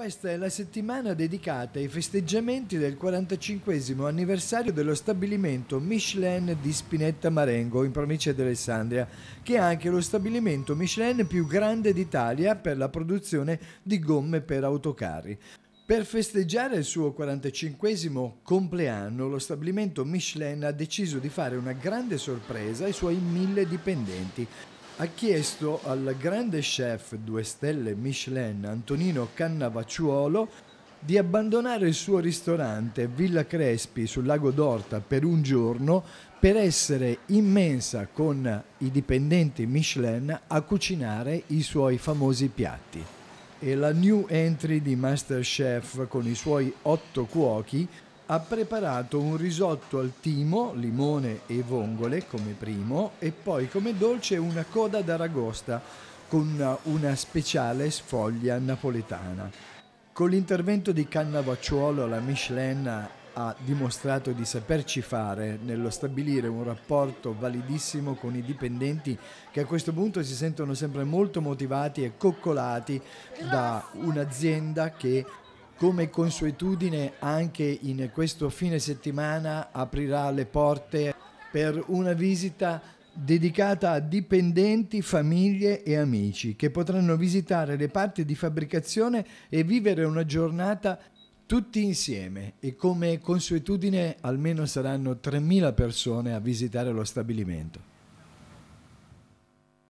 Questa è la settimana dedicata ai festeggiamenti del 45 anniversario dello stabilimento Michelin di Spinetta Marengo in provincia di Alessandria, che è anche lo stabilimento Michelin più grande d'Italia per la produzione di gomme per autocarri. Per festeggiare il suo 45 compleanno, lo stabilimento Michelin ha deciso di fare una grande sorpresa ai suoi mille dipendenti ha chiesto al grande chef 2 stelle Michelin Antonino Cannavacciuolo di abbandonare il suo ristorante Villa Crespi sul lago d'Orta per un giorno per essere immensa con i dipendenti Michelin a cucinare i suoi famosi piatti. E la new entry di Masterchef con i suoi otto cuochi ha preparato un risotto al timo, limone e vongole come primo e poi come dolce una coda d'aragosta con una speciale sfoglia napoletana. Con l'intervento di Cannavacciuolo la Michelin ha dimostrato di saperci fare nello stabilire un rapporto validissimo con i dipendenti che a questo punto si sentono sempre molto motivati e coccolati da un'azienda che come consuetudine anche in questo fine settimana aprirà le porte per una visita dedicata a dipendenti, famiglie e amici che potranno visitare le parti di fabbricazione e vivere una giornata tutti insieme e come consuetudine almeno saranno 3.000 persone a visitare lo stabilimento.